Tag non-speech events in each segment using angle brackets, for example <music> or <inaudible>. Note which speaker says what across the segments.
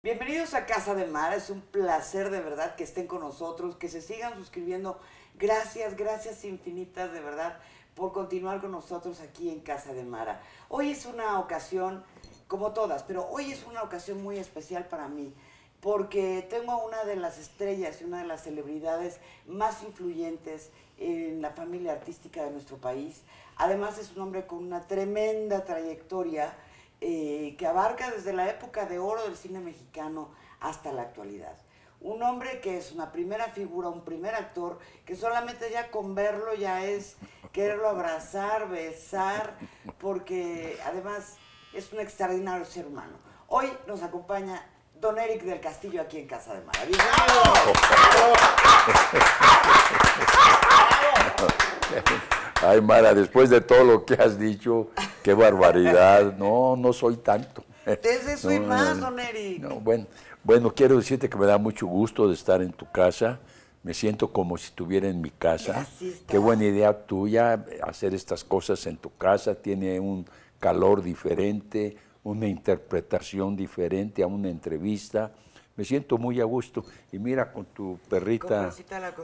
Speaker 1: Bienvenidos a Casa de Mara, es un placer de verdad que estén con nosotros, que se sigan suscribiendo. Gracias, gracias infinitas de verdad por continuar con nosotros aquí en Casa de Mara. Hoy es una ocasión, como todas, pero hoy es una ocasión muy especial para mí, porque tengo a una de las estrellas y una de las celebridades más influyentes en la familia artística de nuestro país. Además es un hombre con una tremenda trayectoria eh, que abarca desde la época de oro del cine mexicano hasta la actualidad. Un hombre que es una primera figura, un primer actor, que solamente ya con verlo ya es quererlo abrazar, besar, porque además es un extraordinario ser humano. Hoy nos acompaña don Eric del Castillo aquí en Casa de Mara.
Speaker 2: <laughs> Ay, Mara, después de todo lo que has dicho, qué barbaridad. No, no soy tanto. Desde eso más, don bueno, bueno, quiero decirte que me da mucho gusto de estar en tu casa. Me siento como si estuviera en mi casa. Qué buena idea tuya hacer estas cosas en tu casa. Tiene un calor diferente, una interpretación diferente a una entrevista. Me siento muy a gusto. Y mira con tu perrita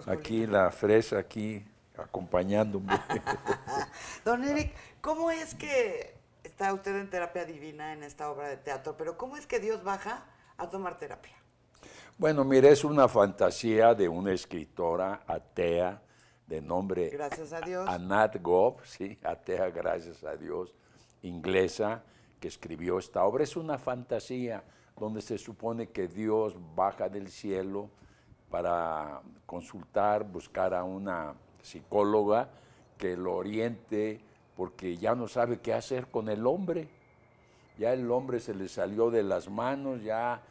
Speaker 2: aquí, la fresa aquí, acompañándome.
Speaker 1: <laughs> Don Eric, ¿cómo es que está usted en terapia divina en esta obra de teatro? Pero ¿cómo es que Dios baja a tomar terapia?
Speaker 2: Bueno, mire, es una fantasía de una escritora atea de nombre gracias a Dios. Anat Goff, sí, atea, gracias a Dios, inglesa, que escribió esta obra. Es una fantasía donde se supone que Dios baja del cielo para consultar, buscar a una psicóloga que lo oriente, porque ya no sabe qué hacer con el hombre. Ya el hombre se le salió de las manos, ya,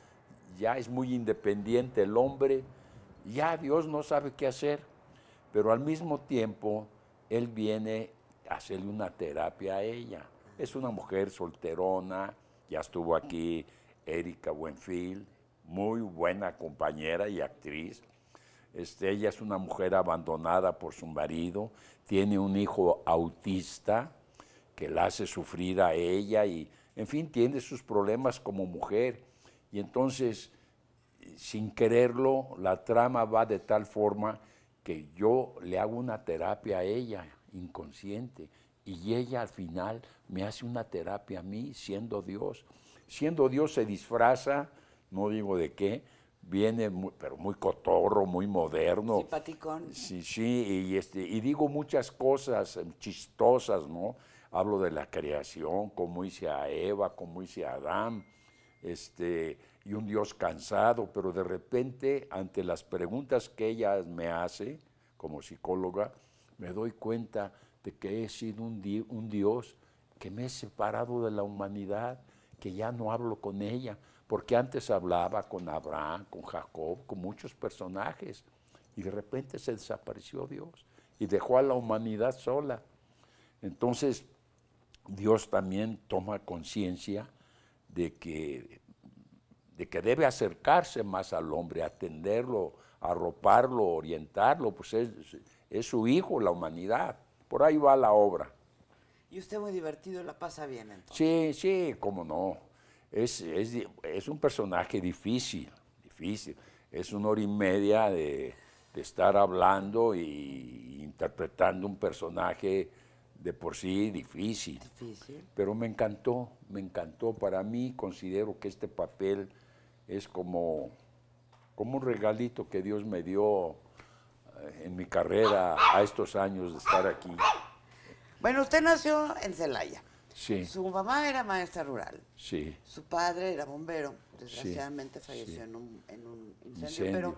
Speaker 2: ya es muy independiente el hombre, ya Dios no sabe qué hacer. Pero al mismo tiempo, Él viene a hacerle una terapia a ella. Es una mujer solterona, ya estuvo aquí Erika Buenfil, muy buena compañera y actriz, este, ella es una mujer abandonada por su marido, tiene un hijo autista que la hace sufrir a ella y, en fin, tiene sus problemas como mujer. Y entonces, sin quererlo, la trama va de tal forma que yo le hago una terapia a ella, inconsciente, y ella al final me hace una terapia a mí, siendo Dios. Siendo Dios se disfraza, no digo de qué, viene, pero muy cotorro, muy moderno. Simpaticón. Sí, sí, y, este, y digo muchas cosas em, chistosas, ¿no? Hablo de la creación, cómo hice a Eva, cómo hice a Adán, este, y un Dios cansado, pero de repente, ante las preguntas que ella me hace como psicóloga, me doy cuenta de que he sido un, un Dios que me he separado de la humanidad, que ya no hablo con ella, porque antes hablaba con Abraham, con Jacob, con muchos personajes, y de repente se desapareció Dios y dejó a la humanidad sola. Entonces, Dios también toma conciencia de que, de que debe acercarse más al hombre, atenderlo, arroparlo, orientarlo, pues es, es su hijo, la humanidad. Por ahí va la obra.
Speaker 1: Y usted muy divertido, la pasa bien entonces.
Speaker 2: Sí, sí, cómo no es, es, un personaje difícil, difícil. Es una hora y media de, estar hablando e interpretando un personaje de por sí difícil. difícil. Pero me encantó, me encantó. Para mí considero que este papel es como, como un regalito que Dios me dio eh, en mi carrera a estos años de estar aquí.
Speaker 1: Bueno, usted nació en Celaya. Su mamá era maestra rural.
Speaker 2: Sí. Su
Speaker 1: padre era bombero. Desgraciadamente falleció En, un, incendio. pero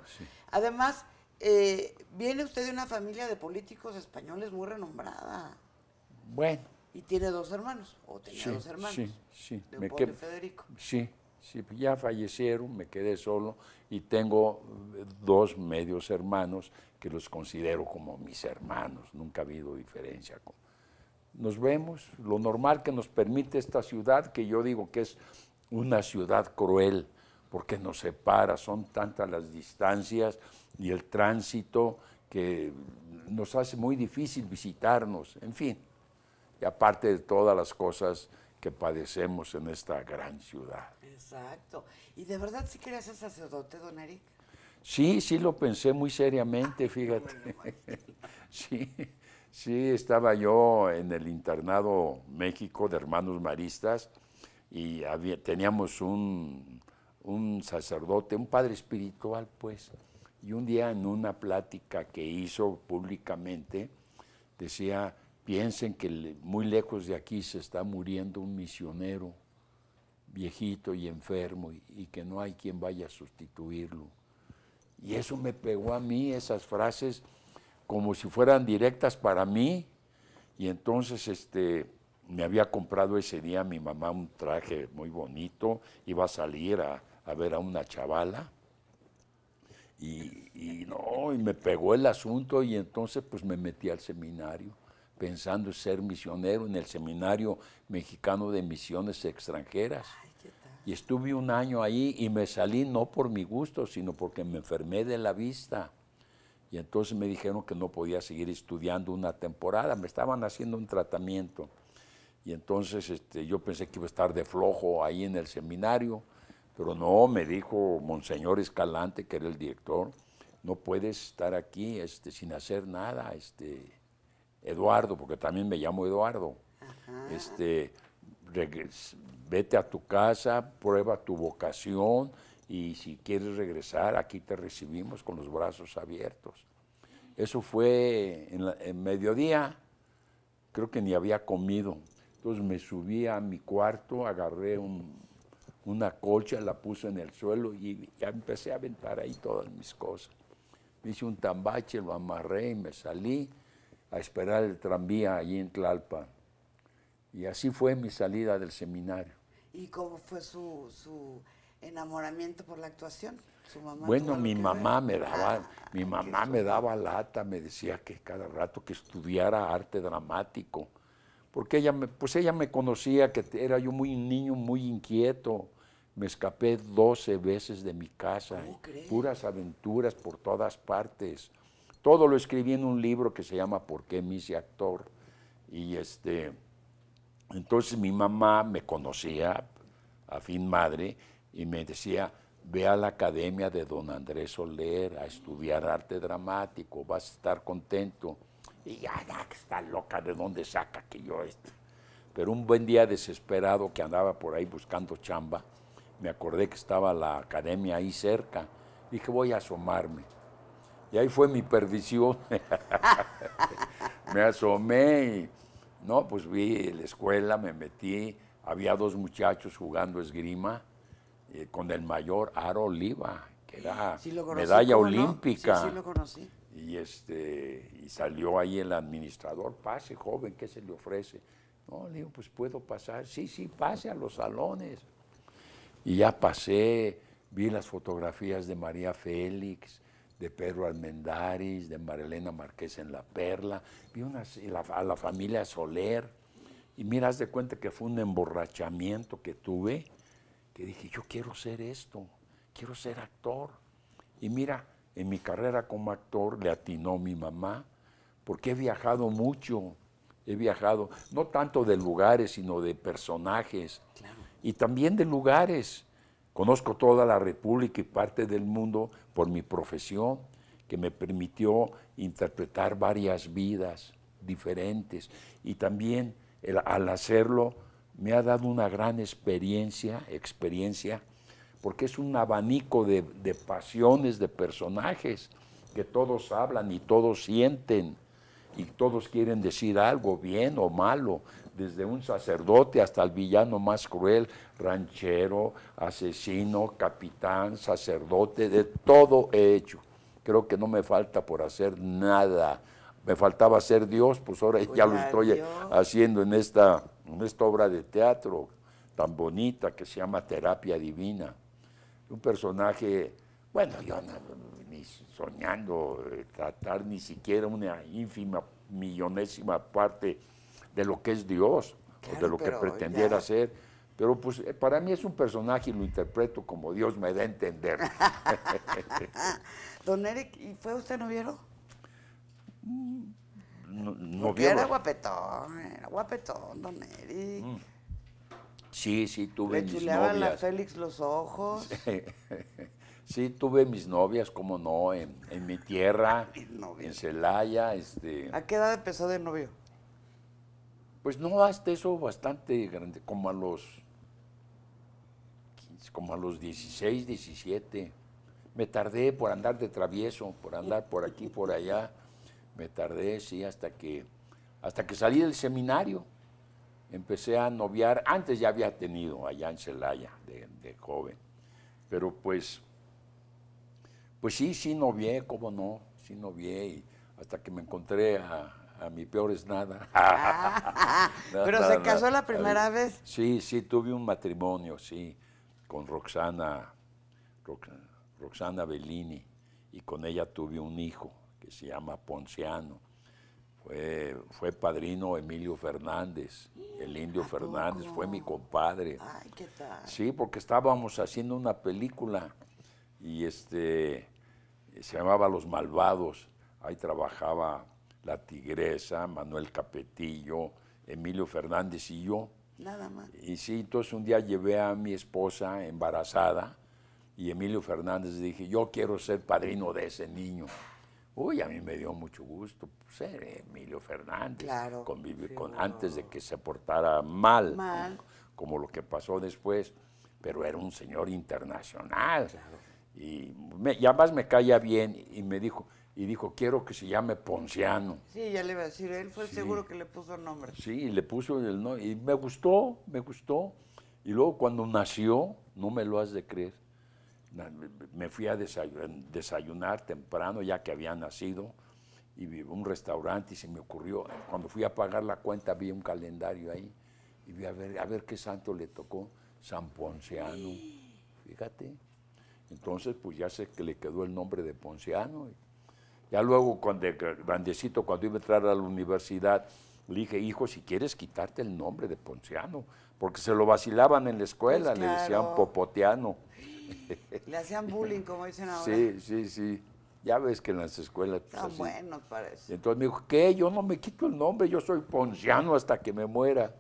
Speaker 1: además, eh, viene usted de una familia de políticos españoles muy renombrada. Bueno. Y tiene dos hermanos,
Speaker 2: o tenía dos hermanos. Sí, sí. Me quedé. Federico. Sí, sí. Pues ya fallecieron, me quedé solo y tengo eh, dos medios hermanos que los considero como mis hermanos. Nunca ha habido diferencia con nos vemos, lo normal que nos permite esta ciudad, que yo digo que es una ciudad cruel, porque nos separa, son tantas las distancias y el tránsito que nos hace muy difícil visitarnos, en fin, y aparte de todas las cosas que padecemos en esta gran ciudad.
Speaker 1: Exacto. ¿Y de verdad si querías ser sacerdote, don Eric?
Speaker 2: Sí, sí lo pensé muy seriamente, ah, fíjate. Pues. <laughs> sí, Sí, estaba yo en el internado México de hermanos maristas y había, teníamos un, un sacerdote, un padre espiritual, pues. Y un día en una plática que hizo públicamente, decía, piensen que muy lejos de aquí se está muriendo un misionero viejito y enfermo y, y, que no hay quien vaya a sustituirlo. Y eso me pegó a mí, esas frases, como si fueran directas para mí. Y entonces este, me había comprado ese día mi mamá un traje muy bonito, iba a salir a, ver a una chavala. Y, no, y me pegó el asunto y entonces pues me metí al seminario pensando ser misionero en el Seminario Mexicano de Misiones Extranjeras. Y estuve un año ahí y me salí no por mi gusto, sino porque me enfermé de la vista. Y entonces me dijeron que no podía seguir estudiando una temporada, me estaban haciendo un tratamiento. Y entonces este, yo pensé que iba a estar de flojo ahí en el seminario, pero no, me dijo Monseñor Escalante, que era el director, no puedes estar aquí este, sin hacer nada, este, Eduardo, porque también me llamo Eduardo. Este, vete a tu casa, prueba tu vocación y si quieres regresar, aquí te recibimos con los brazos abiertos. Eso fue en, mediodía, creo que ni había comido. Entonces me subí a mi cuarto, agarré una colcha, la puse en el suelo y ya empecé a aventar ahí todas mis cosas. Me hice un tambache, lo amarré y me salí a esperar el tranvía allí en Tlalpan. Y así fue mi salida del seminario.
Speaker 1: ¿Y cómo fue su enamoramiento por la actuación? bueno, mi mamá me daba,
Speaker 2: ah, mi mamá me daba lata, me decía que cada rato que estudiara arte dramático, porque ella me, pues ella me conocía que era yo muy niño, muy inquieto. Me escapé 12 veces de mi casa, puras aventuras por todas partes. Todo lo escribí en un libro que se llama ¿Por qué me hice actor? Y este, entonces mi mamá me conocía a fin madre y me decía, ve a la academia de don Andrés Soler a estudiar arte dramático, vas a estar contento. Y ya, ya está loca, ¿de dónde saca que yo esto? Pero un buen día desesperado que andaba por ahí buscando chamba, me acordé que estaba la academia ahí cerca. Dije, voy a asomarme. Y ahí fue mi perdición. <laughs> me asomé y, no, pues vi la escuela, me metí. Había dos muchachos jugando esgrima eh, con el mayor Aro Oliva, que era medalla olímpica. Sí, lo conocí. Y, este, salió ahí el administrador, pase joven, ¿qué se le ofrece? No, le digo, pues puedo pasar. Sí, sí, pase a los salones. Y ya pasé, vi las fotografías de María Félix, de Pedro Almendaris, de Marilena Marqués en La Perla, vi unas, a la familia Soler. Y miras de cuenta que fue un emborrachamiento que tuve que dije, yo quiero ser esto, quiero ser actor. Y mira, en mi carrera como actor le atinó mi mamá, porque he viajado mucho, he viajado, no tanto de lugares, sino de personajes, y también de lugares. Conozco toda la República y parte del mundo por mi profesión, que me permitió interpretar varias vidas diferentes. Y también al hacerlo me ha dado una gran experiencia, experiencia, porque es un abanico de, de pasiones, de personajes, que todos hablan y todos sienten, y todos quieren decir algo, bien o malo, desde un sacerdote hasta el villano más cruel, ranchero, asesino, capitán, sacerdote, de todo he hecho. Creo que no me falta por hacer nada. Me faltaba ser Dios, pues ahora ya lo estoy haciendo en esta en esta obra de teatro tan bonita que se llama Terapia Divina. Un personaje, bueno, yo no, ni soñando eh, tratar ni siquiera una ínfima millonésima parte de lo que es Dios o de lo que pretendiera ser. Pero pues eh, para mí es un personaje y lo interpreto como Dios me da a entender. <laughs>
Speaker 1: Don Eric, ¿y fue usted noviero? Mm,
Speaker 2: no, era
Speaker 1: guapetón, era guapetón, don Eric. Mm.
Speaker 2: Sí, <laughs> sí, tuve mis novias. Le a
Speaker 1: Félix los ojos.
Speaker 2: Sí. tuve mis novias, como no, en, mi tierra, <laughs> en Celaya. Este... ¿A qué edad empezó de novio? Pues no, hasta eso bastante grande, como a los como a los 16, 17. Me tardé por andar de travieso, por andar por aquí, por allá. <laughs> Me tardé, sí, hasta que, hasta que salí del seminario. Empecé a noviar, antes ya había tenido allá en Celaya, de, joven, pero pues, pues sí, sí novié, cómo no, sí novié, y hasta que me encontré a, mi peor es nada. <laughs> Ah, pero se casó la primera vez. Sí, sí, tuve un matrimonio, sí, con Roxana, Roxana Bellini, y con ella tuve un hijo, que se llama Ponciano. Fue, fue padrino Emilio Fernández, el indio Fernández, fue mi compadre. Ay, ¿qué tal? Sí, porque estábamos haciendo una película y este se llamaba Los Malvados. Ahí trabajaba la Tigresa, Manuel Capetillo, Emilio Fernández y yo. Nada más. Y sí, entonces un día llevé a mi esposa embarazada y Emilio Fernández dije, yo quiero ser padrino de ese niño. Uy, a mí me dio mucho gusto pues, ser Emilio Fernández. Convivir con, antes de que se portara mal, Como, lo que pasó después. Pero era un señor internacional. Y, me, más además me calla bien y me dijo, y dijo, quiero que se llame Ponciano.
Speaker 1: Sí, ya le iba a decir, él fue el seguro que le puso el nombre.
Speaker 2: Sí, le puso el nombre, y me gustó, me gustó. Y luego cuando nació, no me lo has de creer, me fui a desayunar, temprano, ya que había nacido, y un restaurante y se me ocurrió, cuando fui a pagar la cuenta vi un calendario ahí y vi a ver, a ver qué santo le tocó, San Ponciano, fíjate. Entonces pues ya sé que le quedó el nombre de Ponciano. Ya luego cuando grandecito, cuando iba a entrar a la universidad, le dije, hijo, si quieres quitarte el nombre de Ponciano, porque se lo vacilaban en la escuela, pues le decían Popoteano. <laughs> Le hacían
Speaker 1: bullying, como dicen ahora. Sí,
Speaker 2: sí, sí. Ya ves que en las escuelas. Pues, buenos, parece. entonces me dijo, ¿qué? Yo no me quito el nombre, yo soy ponciano hasta que me muera.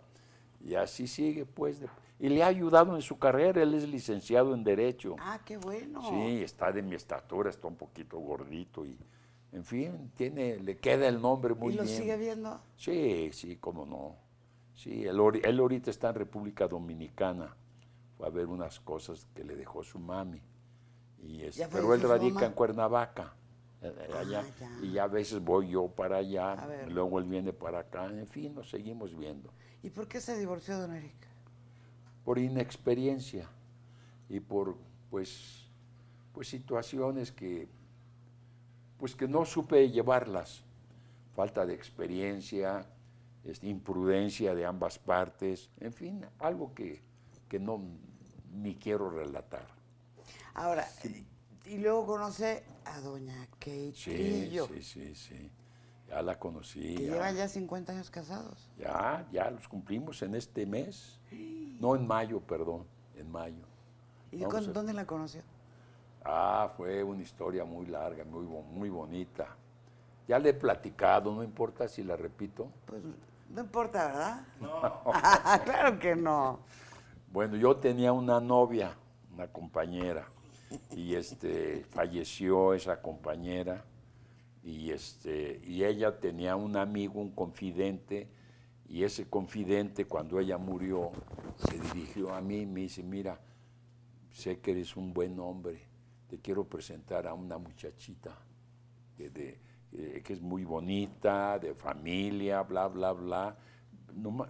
Speaker 2: Y así sigue, pues. Y le ha ayudado en su carrera, él es licenciado en Derecho. Ah,
Speaker 1: qué bueno. Sí,
Speaker 2: está de mi estatura, está un poquito gordito y. En fin, tiene, le queda el nombre muy bien. ¿Y lo sigue viendo? Sí, sí, cómo no. Sí, él, él ahorita está en República Dominicana fue a ver unas cosas que le dejó su mami. pero él radica en Cuernavaca, eh, eh, ah, allá, y a veces voy yo para allá, luego él viene para acá, en fin, nos seguimos viendo. ¿Y
Speaker 1: por qué se divorció don
Speaker 2: Erika Por inexperiencia y por, pues, pues situaciones que, pues que no supe llevarlas, falta de experiencia, este, imprudencia de ambas partes, en fin, algo que que no ni quiero relatar.
Speaker 1: Ahora, y luego conoce a doña Kate sí, Sí,
Speaker 2: sí, sí. Ya la conocí. Que ya. llevan ya
Speaker 1: 50 años casados.
Speaker 2: Ya, ya los cumplimos en este mes. No, en mayo, perdón, en mayo. ¿Y dónde la conoció? Ah, fue una historia muy larga, muy bonita. Ya le he platicado, no importa si la repito. Pues
Speaker 1: no importa, ¿verdad?
Speaker 2: No. <laughs> Ah, claro que no. Bueno, yo tenía una novia, una compañera, y este, falleció esa compañera, y, este, y ella tenía un amigo, un confidente, y ese confidente cuando ella murió se dirigió a mí y me dice, mira, sé que eres un buen hombre, te quiero presentar a una muchachita eh, que, es muy bonita, de familia, bla, bla, bla.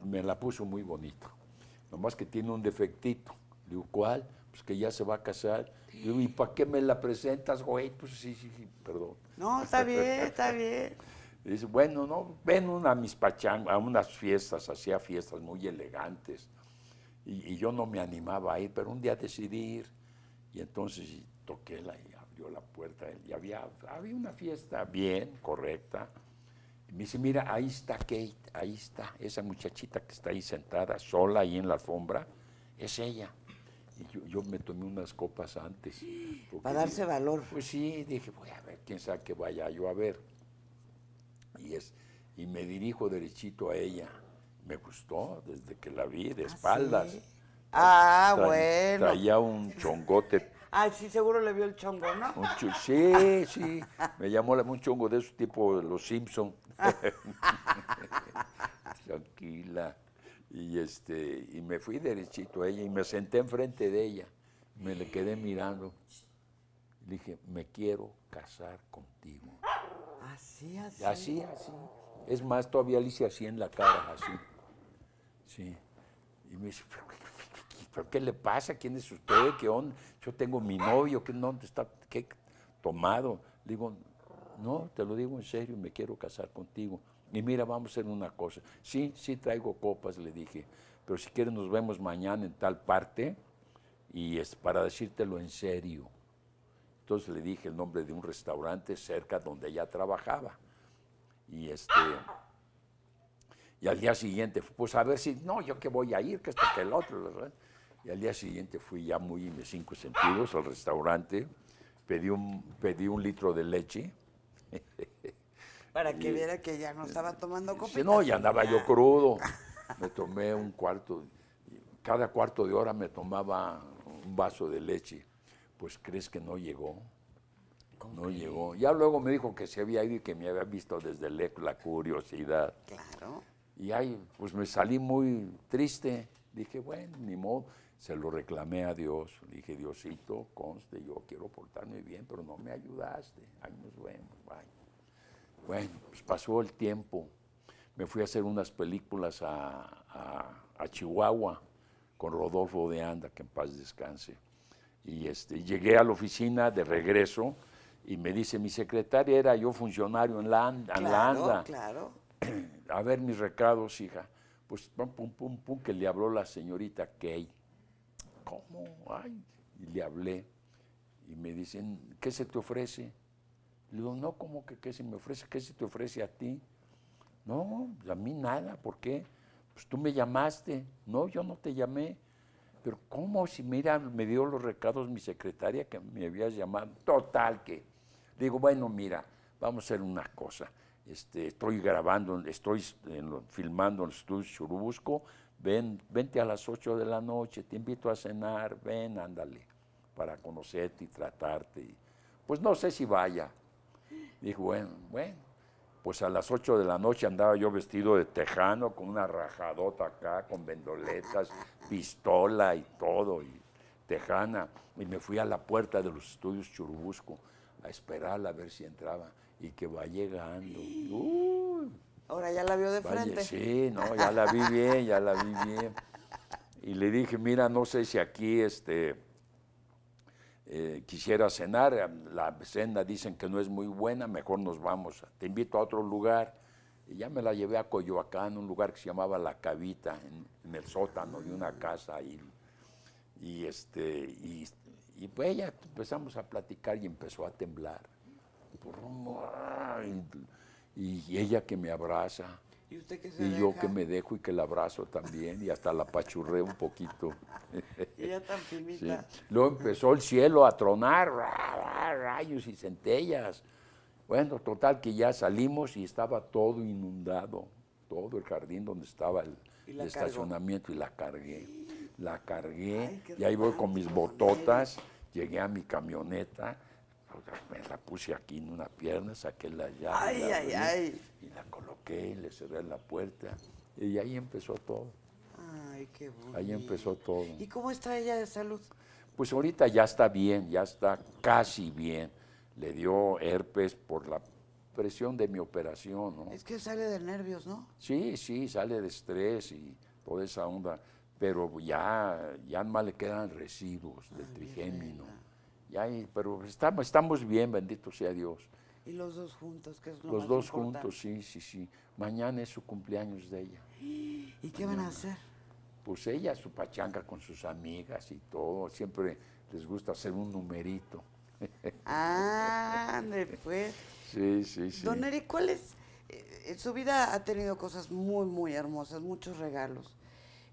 Speaker 2: me la puso muy bonita. Nomás que tiene un defectito. digo, ¿cuál? Pues que ya se va a casar. digo, ¿y para qué me la presentas, güey? Pues sí, sí, sí, perdón. No, está bien, está bien. <laughs> dice, bueno, no, ven una, a mis pachangas, a unas fiestas, hacía fiestas muy elegantes. Y, yo no me animaba a ir, pero un día decidí ir. Y entonces toqué la, y abrió la puerta. Y había, había una fiesta bien, correcta me dice, mira, ahí está Kate, ahí está, esa muchachita que está ahí sentada sola ahí en la alfombra, es ella. Y yo, me tomé unas copas antes. <gasps> Para darse valor. Pues sí, dije, voy a ver, quién sabe que vaya yo a ver. Y, es, y me dirijo derechito a ella. Me gustó desde que la vi de ¿Ah, espaldas.
Speaker 1: Ah, bueno. Traía
Speaker 2: un chongote
Speaker 1: <laughs> Ah, sí, seguro le vio el chongo, ¿no?
Speaker 2: sí, sí. <laughs> Me llamó un chongo de esos tipo Los Simpson. <laughs> Tranquila. Y, este, y me fui derechito a ella y me senté enfrente de ella. Me le quedé mirando. Le dije, me quiero casar contigo.
Speaker 1: Así, así. Así,
Speaker 2: Es más, todavía le hice así en la cara, así. Sí. Y me dice, ¿pero qué le pasa? ¿Quién es usted? ¿Qué onda? Yo tengo mi novio, ¿qué no? Está ¿qué? tomado. Le digo, no, te lo digo en serio, me quiero casar contigo. Y mira, vamos a hacer una cosa. Sí, sí traigo copas, le dije, pero si quieres nos vemos mañana en tal parte y es para decírtelo en serio. Entonces le dije el nombre de un restaurante cerca donde ella trabajaba. Y este y al día siguiente, pues a ver si, no, yo que voy a ir, que esto que el otro. Y al día siguiente fui ya muy en mis cinco sentidos al restaurante, pedí un, pedí un litro de leche, <laughs> Para que viera
Speaker 1: que ya no estaba tomando copas No, pues, ya andaba yo
Speaker 2: crudo. <laughs> Me tomé un cuarto, cada cuarto de hora me tomaba un vaso de leche. Pues crees que no llegó. No llegó. Ya luego me dijo que se había ido y que me había visto desde la curiosidad. Claro. Y ahí, pues me salí muy triste. Dije, bueno, ni modo. Se lo reclamé a Dios, le dije, Diosito, conste, yo quiero portarme bien, pero no me ayudaste. Bueno, pues pasó el tiempo. Me fui a hacer unas películas a, Chihuahua con Rodolfo de Anda, que en paz descanse. Y este, llegué a la oficina de regreso y me dice, mi secretaria era yo funcionario en la, en claro, ANDA. Claro. <clears throat> A ver mis recados, hija. Pues pum, pum, pum, pum, que le habló la señorita Kay ¿cómo? Ay. Y le hablé y me dicen, ¿qué se te ofrece? Le digo, no, ¿cómo que qué se me ofrece? ¿Qué se te ofrece a ti? No, a mí nada, ¿por qué? Pues tú me llamaste. No, yo no te llamé. Pero ¿cómo? Si mira, me dio los recados mi secretaria que me había llamado. Total que. Digo, bueno, mira, vamos a hacer una cosa. Este, estoy grabando, estoy eh, filmando en los estudios Churubusco, ven, vente a las 8 de la noche, te invito a cenar, ven, ándale, para conocerte y tratarte. pues no sé si vaya. Dijo, bueno, bueno, pues a las 8 de la noche andaba yo vestido de tejano, con una rajadota acá, con vendoletas, pistola y todo, y tejana. Y me fui a la puerta de los estudios Churubusco a esperarla, a ver si entraba y que va llegando. <gasps> Uy.
Speaker 1: Ahora ya la vio de frente. Sí, no, ya la vi
Speaker 2: bien, ya la vi bien. Y le dije, mira, no sé si aquí este, eh, quisiera cenar, la cena dicen que no es muy buena, mejor nos vamos, te invito a otro lugar. Y ya me la llevé a Coyoacán, un lugar que se llamaba La Cavita, en, el sótano de una casa Y, este, pues ya empezamos a platicar y empezó a temblar. Y, y ella que me abraza. Y, yo que me dejo y que la abrazo también y hasta la pachurré un poquito. <laughs> ella tan finita. Luego empezó el cielo a tronar, rayos y centellas. Bueno, total que ya salimos y estaba todo inundado, todo el jardín donde estaba el, estacionamiento y la cargué. La cargué y ahí voy con mis bototas, llegué a mi camioneta me la puse aquí en una pierna, saqué la llave. y la coloqué Y la coloqué, le cerré la puerta. Y ahí empezó todo.
Speaker 1: Ay, qué Ahí
Speaker 2: empezó todo. ¿Y
Speaker 1: cómo está ella de salud?
Speaker 2: Pues ahorita ya está bien, ya está casi bien. Le dio herpes por la presión de mi operación, Es que sale de nervios, ¿no? Sí, sí, sale de estrés y toda esa onda. Pero ya, ya más le quedan residuos del ah, trigémino. Y pero estamos, bien, bendito sea Dios. Y los
Speaker 1: dos juntos, que es lo Los dos juntos,
Speaker 2: sí, sí, sí. Mañana es su cumpleaños de ella.
Speaker 1: ¿Y qué van a hacer?
Speaker 2: Pues ella, su pachanga con sus amigas y todo. Siempre les gusta hacer un numerito.
Speaker 1: Ah, <laughs> pues.
Speaker 2: Sí, sí, sí. Don Eric,
Speaker 1: cuáles en eh, eh, su vida ha tenido cosas muy, muy hermosas, muchos regalos.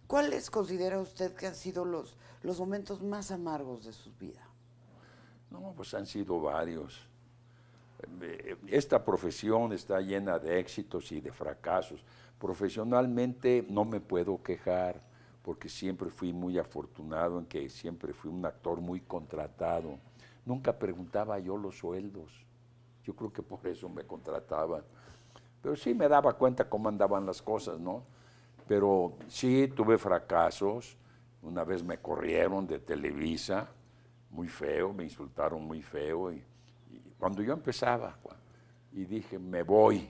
Speaker 1: ¿Cuáles considera usted que han sido los, los momentos más amargos de su vida? No, pues
Speaker 2: han sido varios. Eh, eh, esta profesión está llena de éxitos y de fracasos. Profesionalmente no me puedo quejar porque siempre fui muy afortunado en que siempre fui un actor muy contratado. Nunca preguntaba yo los sueldos. Yo creo que por eso me contrataban. Pero sí me daba cuenta cómo andaban las cosas, ¿no? Pero sí tuve fracasos. Una vez me corrieron de Televisa muy feo, me insultaron muy feo. Y, cuando yo empezaba, y dije, me voy,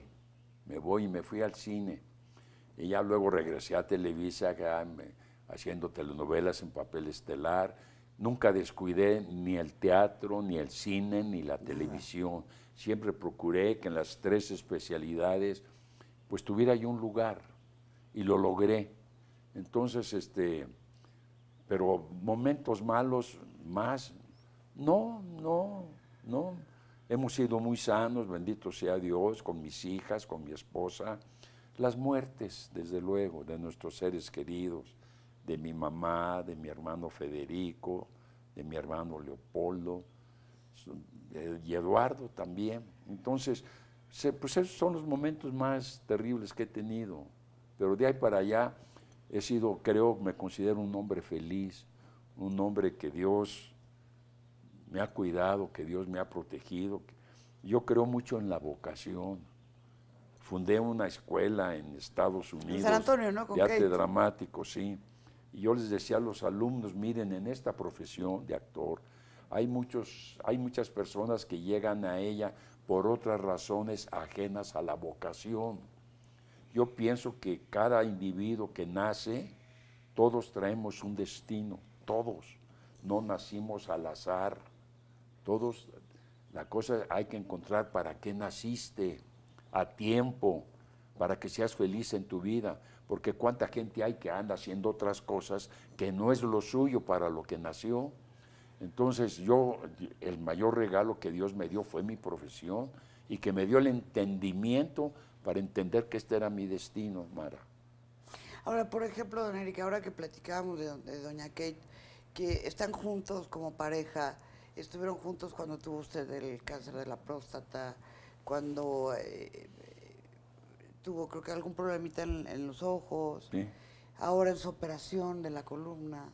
Speaker 2: me voy, y me fui al cine. Y ya luego regresé a Televisa, haciendo telenovelas en papel estelar. Nunca descuidé ni el teatro, ni el cine, ni la televisión. Siempre procuré que en las tres especialidades pues tuviera yo un lugar y lo logré. Entonces, este, pero momentos malos más. No, no, no. Hemos sido muy sanos, bendito sea Dios, con mis hijas, con mi esposa. Las muertes, desde luego, de nuestros seres queridos, de mi mamá, de mi hermano Federico, de mi hermano Leopoldo eh, y Eduardo también. Entonces, pues esos son los momentos más terribles que he tenido. Pero de ahí para allá he sido, creo, me considero un hombre feliz, un hombre que Dios me ha cuidado, que Dios me ha protegido. Yo creo mucho en la vocación. Fundé una escuela en Estados Unidos San de arte dramático, sí. Y yo les decía a los alumnos, miren, en esta profesión de actor hay, muchos, hay muchas personas que llegan a ella por otras razones ajenas a la vocación. Yo pienso que cada individuo que nace, todos traemos un destino todos, no nacimos al azar, todos, la cosa hay que encontrar para qué naciste a tiempo, para que seas feliz en tu vida, porque cuánta gente hay que anda haciendo otras cosas que no es lo suyo para lo que nació. Entonces yo, el mayor regalo que Dios me dio fue mi profesión y que me dio el entendimiento para entender que este era mi destino, Mara.
Speaker 1: Ahora, por ejemplo, don Erika, ahora que platicábamos de doña Kate, que están juntos como pareja, estuvieron juntos cuando tuvo usted el cáncer de la próstata, cuando eh, tuvo creo que algún problemita en, los ojos, ahora en su operación de la columna.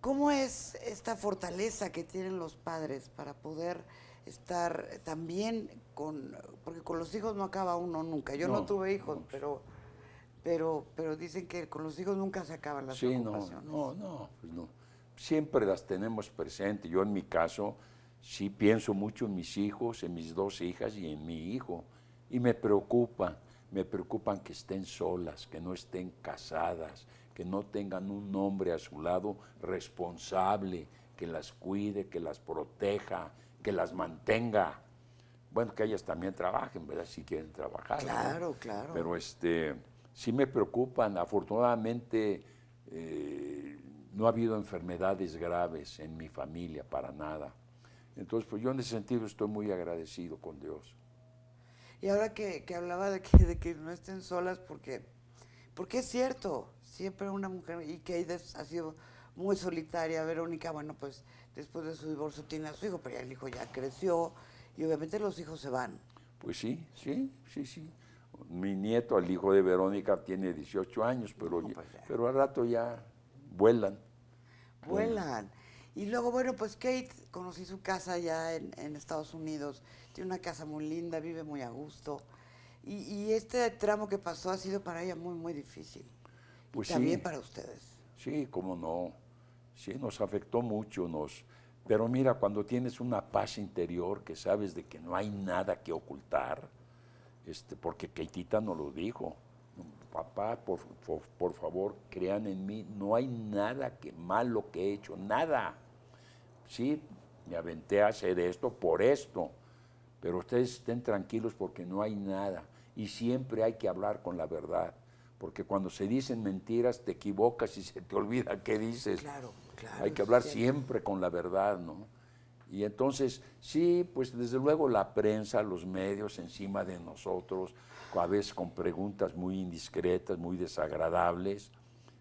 Speaker 1: ¿Cómo es esta fortaleza que tienen los padres para poder estar también con, porque con los hijos no acaba uno nunca. Yo no, tuve hijos, pues, pero pero, pero dicen que con los hijos nunca se acaban las sí, preocupaciones. No,
Speaker 2: no, no, pues no. Siempre las tenemos presentes. Yo en mi caso sí pienso mucho en mis hijos, en mis dos hijas y en mi hijo. Y me preocupa, me preocupan que estén solas, que no estén casadas, que no tengan un hombre a su lado responsable, que las cuide, que las proteja, que las mantenga. Bueno, que ellas también trabajen, ¿verdad? Si quieren trabajar. Claro, claro. Pero este sí me preocupan. Afortunadamente eh, no ha habido enfermedades graves en mi familia para nada. Entonces, pues yo en ese sentido estoy muy agradecido con Dios.
Speaker 1: Y ahora que, que hablaba de que, de que, no estén solas, porque, porque es cierto, siempre una mujer, y que ha sido muy solitaria, Verónica, bueno, pues después de su divorcio tiene a su hijo, pero el hijo ya creció, y obviamente los hijos se van.
Speaker 2: Pues sí, sí, sí, sí mi nieto, el hijo de Verónica, tiene 18 años, pero, pues pero al rato ya vuelan.
Speaker 1: Vuelan. Y luego, bueno, pues Kate, conocí su casa ya en, Estados Unidos, tiene una casa muy linda, vive muy a gusto. Y, este tramo que pasó ha sido para ella muy, muy difícil. Pues también para
Speaker 2: ustedes. Sí, cómo no. Sí, nos afectó mucho, nos... Pero mira, cuando tienes una paz interior que sabes de que no hay nada que ocultar, este, porque Keitita no lo dijo, papá, por, favor, crean en mí, no hay nada que malo que he hecho, nada. Sí, me aventé a hacer esto por esto, pero ustedes estén tranquilos porque no hay nada. Y siempre hay que hablar con la verdad, porque cuando se dicen mentiras te equivocas y se te olvida qué dices. Claro, claro. Hay que hablar siempre con la verdad, ¿no? Y entonces, sí, pues desde luego la prensa, los medios encima de nosotros, a veces con preguntas muy indiscretas, muy desagradables,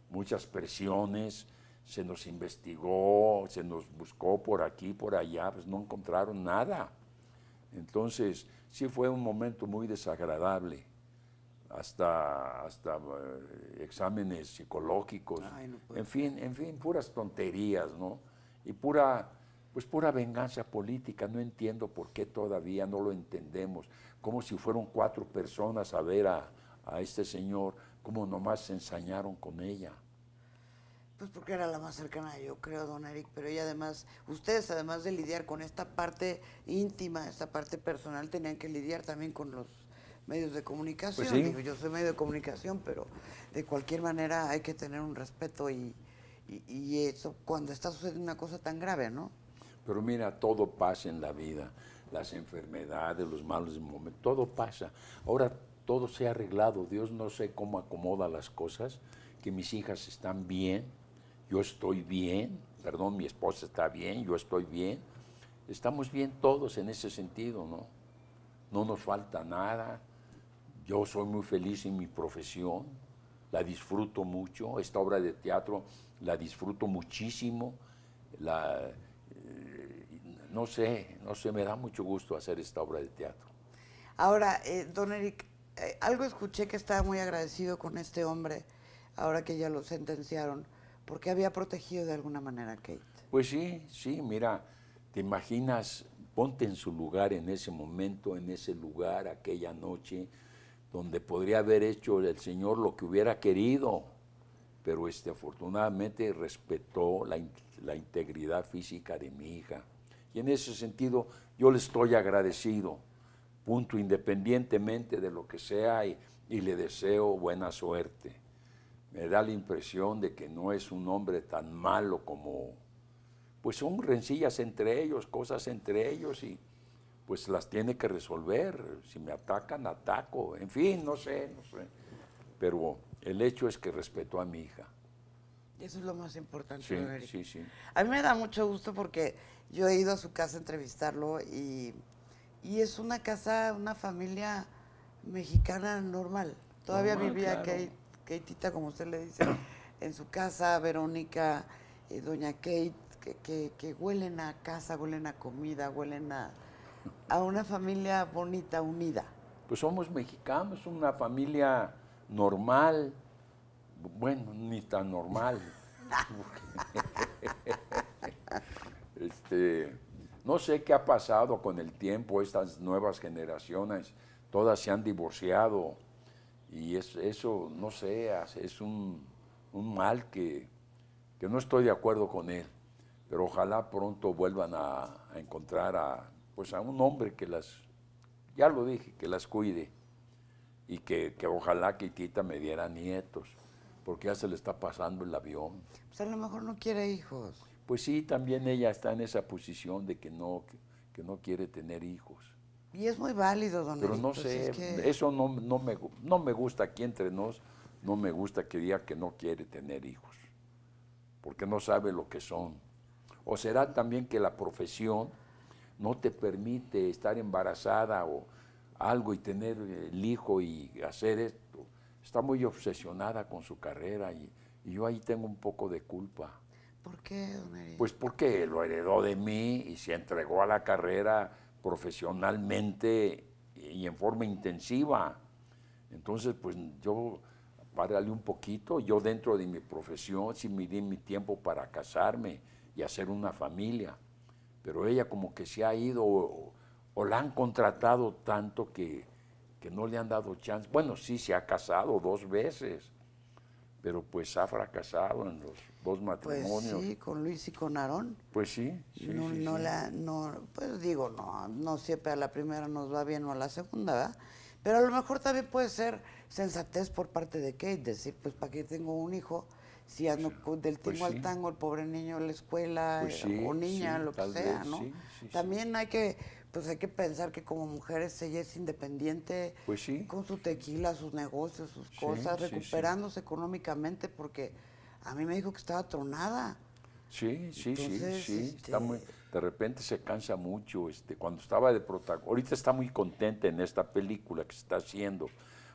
Speaker 2: muchas presiones, se nos investigó, se nos buscó por aquí, por allá, pues no encontraron nada. Entonces, sí fue un momento muy desagradable, hasta, hasta eh, exámenes psicológicos, en fin, en fin, puras tonterías, ¿no? Y pura pues pura venganza política. No entiendo por qué todavía no lo entendemos. Como si fueron cuatro personas a ver a, este señor, como nomás se ensañaron con ella.
Speaker 1: Pues porque era la más cercana, yo creo, don Eric, pero ella además, ustedes además de lidiar con esta parte íntima, esta parte personal, tenían que lidiar también con los medios de comunicación. Pues yo soy medio de comunicación, pero de cualquier manera hay que tener un respeto y,
Speaker 2: y eso cuando está sucediendo una cosa tan grave, ¿no? Pero mira, todo pasa en la vida, las enfermedades, los malos momentos, todo pasa. Ahora todo se ha arreglado, Dios no sé cómo acomoda las cosas, que mis hijas están bien, yo estoy bien, perdón, mi esposa está bien, yo estoy bien. Estamos bien todos en ese sentido, ¿no? No nos falta nada. Yo soy muy feliz en mi profesión, la disfruto mucho, esta obra de teatro la disfruto muchísimo. La, no sé, no sé, me da mucho gusto hacer esta obra de teatro.
Speaker 1: Ahora, eh, don Eric, eh, algo escuché que estaba muy agradecido con este hombre, ahora que ya lo sentenciaron, porque había protegido de alguna manera a Kate.
Speaker 2: Pues sí, sí, mira, te imaginas, ponte en su lugar en ese momento, en ese lugar, aquella noche, donde podría haber hecho el Señor lo que hubiera querido, pero este, afortunadamente respetó la integridad física de mi hija y en ese sentido yo le estoy agradecido, punto, independientemente de lo que sea, y, le deseo buena suerte. Me da la impresión de que no es un hombre tan malo como, pues son rencillas entre ellos, cosas entre ellos y pues las tiene que resolver. Si me atacan, ataco. En fin, no sé, no sé. Pero el hecho es que respetó a mi hija.
Speaker 1: Eso es lo más importante. Sí, sí, sí. A mí me da mucho gusto porque yo he ido a su casa a entrevistarlo y, es una casa, una familia mexicana normal. Todavía vivía Kate, Kateita, como usted le dice, en su casa, Verónica, y eh, doña Kate, que, huelen a casa, huelen a comida,
Speaker 2: huelen a, a una familia bonita, unida. Pues somos mexicanos, una familia normal, bueno, ni tan normal. <laughs> Este, no sé qué ha pasado con el tiempo, estas nuevas generaciones, todas se han divorciado y eso, no sé, es un, mal que, no estoy de acuerdo con él, pero ojalá pronto vuelvan a, encontrar a, pues a un hombre que las, ya lo dije, que las cuide y que, que ojalá me diera nietos, porque ya se le está pasando el avión.
Speaker 1: Pues a lo mejor no quiere
Speaker 2: hijos pues sí, también ella está en esa posición de que no, que, no quiere tener hijos.
Speaker 1: Y es muy válido, don Pero no sé,
Speaker 2: eso no, no, me, no me gusta aquí entre nos, no me gusta que diga que no quiere tener hijos, porque no sabe lo que son. O será también que la profesión no te permite estar embarazada o algo y tener el hijo y hacer esto. Está muy obsesionada con su carrera y yo ahí tengo un poco de culpa. ¿Por qué, don Pues porque lo heredó de mí y se entregó a la carrera profesionalmente y en forma intensiva. Entonces, pues yo, párale un poquito, yo dentro de mi profesión sí me di mi tiempo para casarme y hacer una familia, pero ella como que se ha ido o, la han contratado tanto que, que no le han dado chance. Bueno, sí, se ha casado dos veces, pero pues ha fracasado en los dos pues matrimonios. Pues sí,
Speaker 1: con Luis y con Aarón.
Speaker 2: Pues sí. no, no
Speaker 1: la, no, pues digo, no, no siempre a la primera nos va bien o a la segunda, ¿verdad? Pero a lo mejor también puede ser sensatez por parte de Kate, decir, pues para qué tengo un hijo, si ando del pues tingo al tango, el pobre niño en la escuela, pues o niña, lo que sea, ¿no? también hay que, pues hay que pensar que como mujeres ella es independiente, con su tequila, sus negocios, sus cosas, recuperándose económicamente, porque a mí me dijo que estaba tronada.
Speaker 2: Sí, sí, sí, sí. Este, de repente se cansa mucho. Este, cuando estaba de protagonista, ahorita está muy contenta en esta película que está haciendo,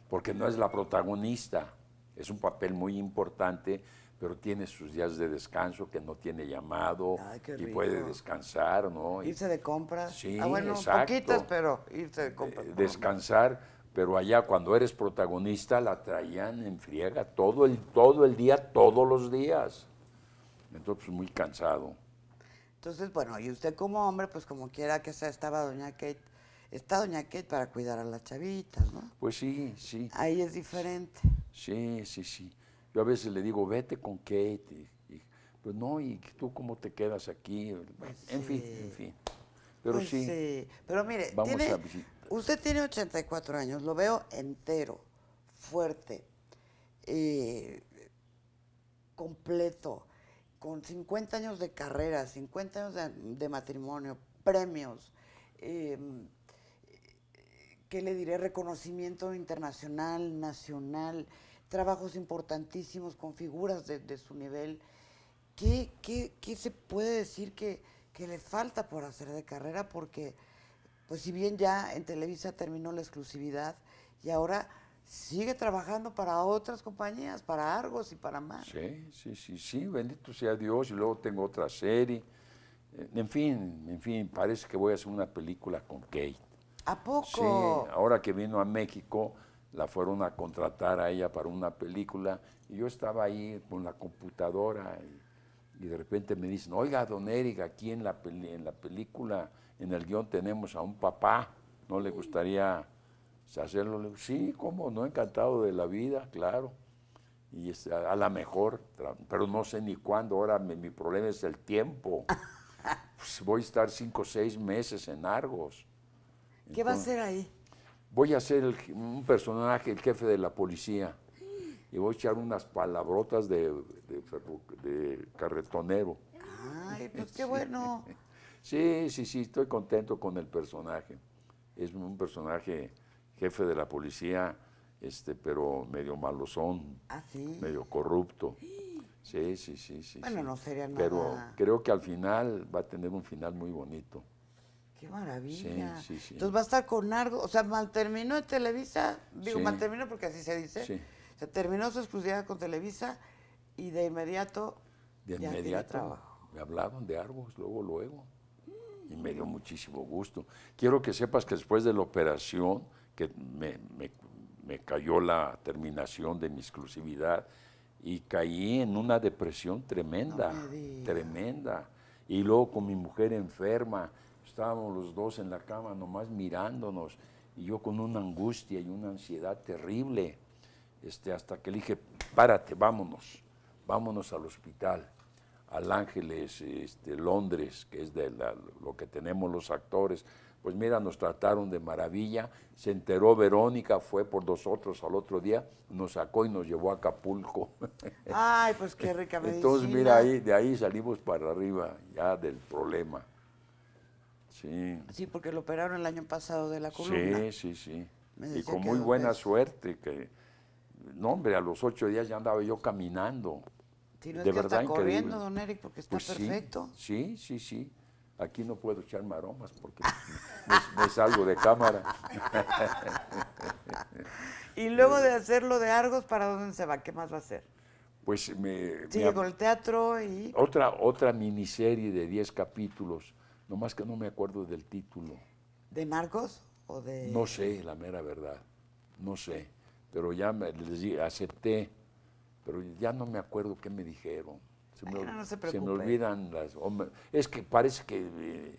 Speaker 2: porque no es la protagonista. Es un papel muy importante, pero tiene sus días de descanso que no tiene llamado y puede descansar, ¿no? Irse
Speaker 1: de compras. Sí, ah, bueno, poquitas, pero irse de compras. Eh,
Speaker 2: descansar pero allá cuando eres protagonista la traían en friega todo el, todo el día, todos los días. Entonces, pues, muy cansado.
Speaker 1: Entonces, bueno, y usted como hombre, pues como quiera que sea, estaba doña Kate, está doña Kate para cuidar a las chavitas,
Speaker 2: ¿no? Pues sí, sí. Ahí es diferente. Sí, sí, sí. Yo a veces le digo, vete con Kate. pues no, ¿y tú cómo te quedas aquí? en fin, en fin. Pero pues sí.
Speaker 1: Pero mire, vamos a visitar Usted tiene 84 años, lo veo entero, fuerte, eh, completo, con 50 años de carrera, 50 años de, matrimonio, premios, em, ¿qué le diré? Reconocimiento internacional, nacional, trabajos importantísimos con figuras de, su nivel. ¿Qué, se puede decir que le falta por hacer de carrera? Porque pues si bien ya en Televisa terminó la exclusividad y ahora sigue trabajando para otras compañías, para Argos y para más.
Speaker 2: Sí, sí, sí, sí, bendito sea Dios, y luego tengo otra serie. Eh, en fin, en fin, parece que voy a hacer una película con Kate.
Speaker 1: ¿A poco? Sí,
Speaker 2: ahora que vino a México, la fueron a contratar a ella para una película y yo estaba ahí con la computadora y, de repente me dicen, oiga, don Eric, aquí en la, en la película en el guión tenemos a un papá, ¿no le gustaría hacerlo? sí, cómo no, encantado de la vida, claro. Y a, la mejor, pero no sé ni cuándo, ahora mi, problema es el tiempo. <laughs> Pues voy a estar cinco o seis meses en Argos. ¿Qué va a hacer ahí? Voy a ser un personaje, el jefe de la policía y voy a echar unas palabrotas de, de carretonero.
Speaker 1: Ay, pues qué bueno. <laughs>
Speaker 2: Sí, sí, sí, estoy contento con el personaje. Es un personaje jefe de la policía, este, pero medio malosón, ¿Ah, medio corrupto. Sí, sí, sí, sí. Bueno, no sería nada. Pero creo que al final va a tener un final muy bonito.
Speaker 1: Qué maravilla.
Speaker 2: Entonces va a estar
Speaker 1: con Argo, o sea, mal terminó en Televisa, digo, mal terminó porque así se dice. Sí. O terminó su exclusividad con Televisa y de inmediato. De inmediato.
Speaker 2: Me hablaban de Argos, luego, luego y me dio muchísimo gusto. Quiero que sepas que después de la operación, que me, cayó la terminación de mi exclusividad y caí en una depresión tremenda, tremenda. Y luego con mi mujer enferma, estábamos los dos en la cama nomás mirándonos y yo con una angustia y una ansiedad terrible, este, hasta que le dije, párate, vámonos, vámonos al hospital al Ángeles, este, Londres, que es de lo que tenemos los actores. Pues mira, nos trataron de maravilla, se enteró Verónica, fue por nosotros al otro día, nos sacó y nos llevó a Acapulco. <laughs> Ay, pues qué rica Entonces mira, ahí, de ahí salimos para arriba ya del problema. Sí.
Speaker 1: Sí, porque lo operaron el año pasado de la columna.
Speaker 2: Sí, sí, sí. Y con muy buena suerte, que, no hombre, a los ocho días ya andaba yo caminando
Speaker 1: de verdad, pues
Speaker 2: Sí, sí, sí. Aquí no puedo echar maromas porque me, salgo de cámara. <laughs> y luego
Speaker 1: de eh. hacerlo de Argos, ¿para dónde se va? ¿Qué más va a hacer?
Speaker 2: Pues me... Sigue con el
Speaker 1: teatro y...
Speaker 2: Otra, otra miniserie de 10 capítulos, nomás que no me acuerdo del título.
Speaker 1: ¿De Marcos o de...?
Speaker 2: No sé, la mera verdad, no sé. Pero ya acepté pero ya no me acuerdo qué me dijeron. Se me, olvidan las... es que parece que eh,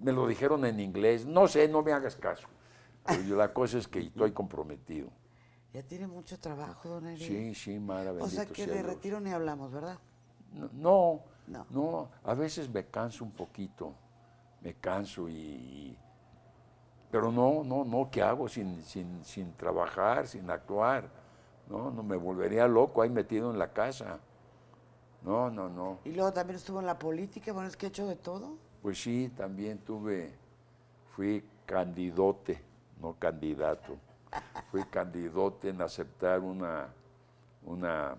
Speaker 2: me lo dijeron en inglés. No sé, no me hagas caso. Pero la cosa es que estoy <laughs> comprometido.
Speaker 1: Ya tiene mucho trabajo, don Eli. Sí,
Speaker 2: sí, maravilloso. O sea que de
Speaker 1: retiro ni hablamos, ¿verdad?
Speaker 2: No, no, a veces me canso un poquito, me canso y... y pero no, no, no, ¿qué hago sin, sin, sin trabajar, sin actuar? No, no me volvería loco ahí metido en la casa. No, no, no. Y luego también estuvo en la política, bueno, es que he hecho de todo. Pues sí, también tuve, fui candidato no candidato. Fui candidato en aceptar una, una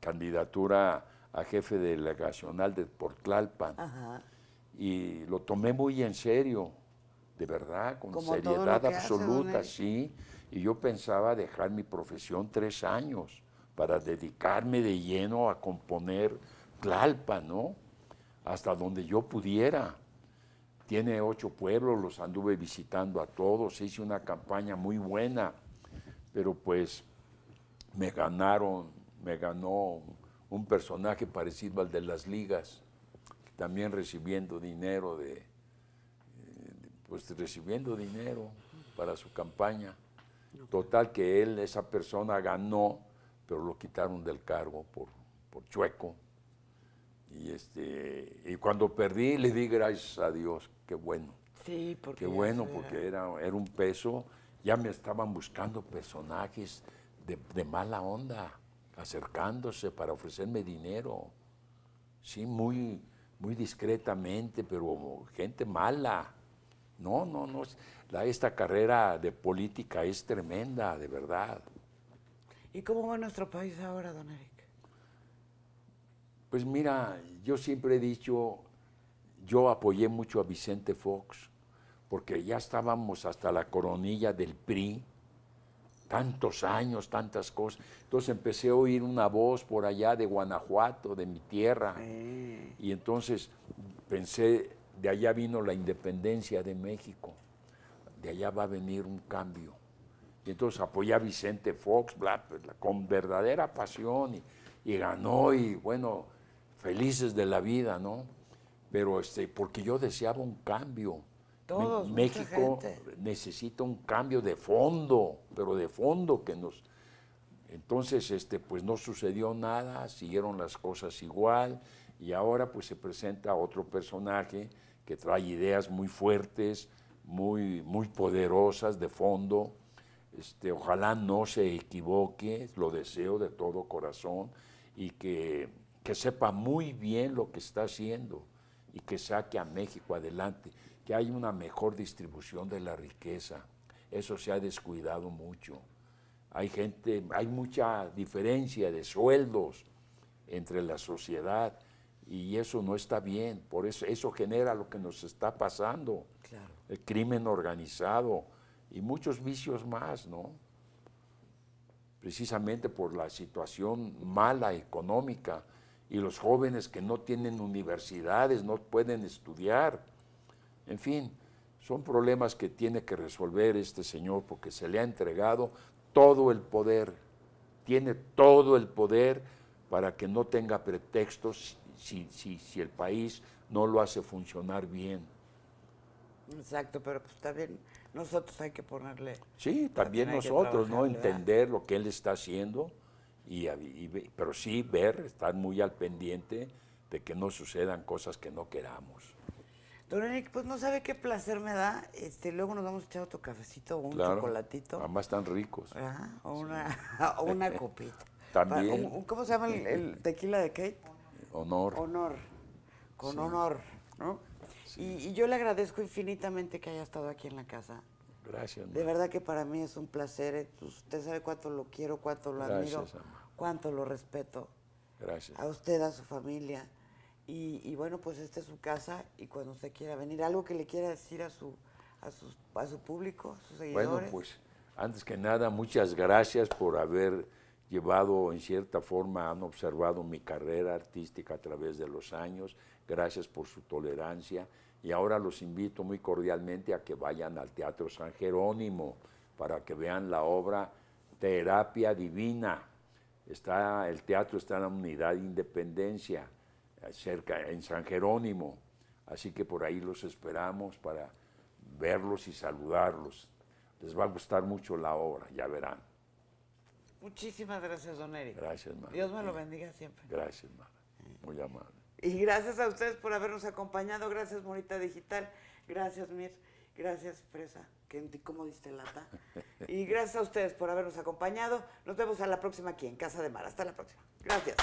Speaker 2: candidatura a jefe delegacional de Portlalpan. Y lo tomé muy en serio, de verdad, con seriedad absoluta, sí. Y yo pensaba dejar mi profesión tres años para dedicarme de lleno a componer Tlalpa, ¿no? Hasta donde yo pudiera. Tiene ocho pueblos, los anduve visitando a todos, hice una campaña muy buena, pero pues me ganaron, me ganó un personaje parecido al de las ligas, también recibiendo dinero de, eh, pues recibiendo dinero para su campaña. Total que él, esa persona ganó, pero lo quitaron del cargo por, chueco. Y, este, y cuando perdí, le di gracias a Dios, qué bueno. Sí, porque... Qué bueno, porque era, era un peso. Ya me estaban buscando personajes de, mala onda, acercándose para ofrecerme dinero. Sí, muy, muy discretamente, pero gente mala. No, no, no esta carrera de política es tremenda, de verdad.
Speaker 1: ¿Y cómo va nuestro país ahora, don Eric?
Speaker 2: Pues mira, yo siempre he dicho, yo apoyé mucho a Vicente Fox, porque ya estábamos hasta la coronilla del PRI, tantos años, tantas cosas. Entonces empecé a oír una voz por allá de Guanajuato, de mi tierra, y entonces pensé, de allá vino la independencia de México de allá va a venir un cambio. Y entonces apoyé a Vicente Fox, bla, con verdadera pasión y, ganó y bueno, felices de la vida, ¿no? Pero este, porque yo deseaba un cambio. México necesita un cambio de fondo, pero de fondo que nos... Entonces, este, pues no sucedió nada, siguieron las cosas igual y ahora pues se presenta otro personaje que trae ideas muy fuertes, muy, poderosas de fondo. Este, ojalá no se equivoque, lo deseo de todo corazón y que, sepa muy bien lo que está haciendo y que saque a México adelante, que hay una mejor distribución de la riqueza. Eso se ha descuidado mucho. Hay gente, hay mucha diferencia de sueldos entre la sociedad y eso no está bien. Por eso eso genera lo que nos está pasando. Claro el crimen organizado y muchos vicios más, ¿no? Precisamente por la situación mala económica y los jóvenes que no tienen universidades, no pueden estudiar. En fin, son problemas que tiene que resolver este señor porque se le ha entregado todo el poder, tiene todo el poder para que no tenga pretextos si, si el país no lo hace funcionar bien.
Speaker 1: Exacto, pero pues también nosotros hay que ponerle. Sí, también, nosotros, ¿no? Entender
Speaker 2: lo que él está haciendo, y, pero sí ver, estar muy al pendiente de que no sucedan cosas que no queramos.
Speaker 1: Don Eric, pues no sabe qué placer me da. Este, luego nos vamos a echar otro cafecito o un chocolatito. Ambas
Speaker 2: están ricos. Ajá,
Speaker 1: ah, <laughs> o una, copita. <laughs> También. ¿Cómo se llama el, tequila de Kate?
Speaker 2: Honor. Honor. Con honor,
Speaker 1: ¿no? Y, yo le agradezco infinitamente que haya estado aquí en la casa. Gracias. De verdad que para mí es un placer. Eh, pues, usted sabe cuánto lo quiero, cuánto lo Gracias, admiro, cuánto lo respeto. Gracias. A usted, a su familia. Y, bueno, pues esta es su casa y cuando usted quiera venir, algo que le quiera decir a su, a sus, a su público, a sus seguidores. Bueno,
Speaker 2: pues antes que nada, muchas gracias por haber llevado en cierta forma, han observado mi carrera artística a través de los años. Gracias por su tolerancia. Y ahora los invito muy cordialmente a que vayan al Teatro San Jerónimo para que vean la obra Terapia Divina. Está, el teatro está en la Unidad Independencia, cerca en San Jerónimo. Así que por ahí los esperamos para verlos y saludarlos. Les va a gustar mucho la obra, ya verán.
Speaker 1: Muchísimas gracias, don Eric. Gracias, madre. Dios me lo
Speaker 2: bendiga siempre. Gracias, madre. Muy amable.
Speaker 1: Y gracias a ustedes por habernos acompañado. Gracias, Morita Digital. Gracias, Mir. Gracias, Fresa. Que, ¿Cómo diste lata? <laughs> Y gracias a ustedes por habernos acompañado. Nos vemos a la próxima aquí en Casa de Mar. Hasta la próxima. Gracias.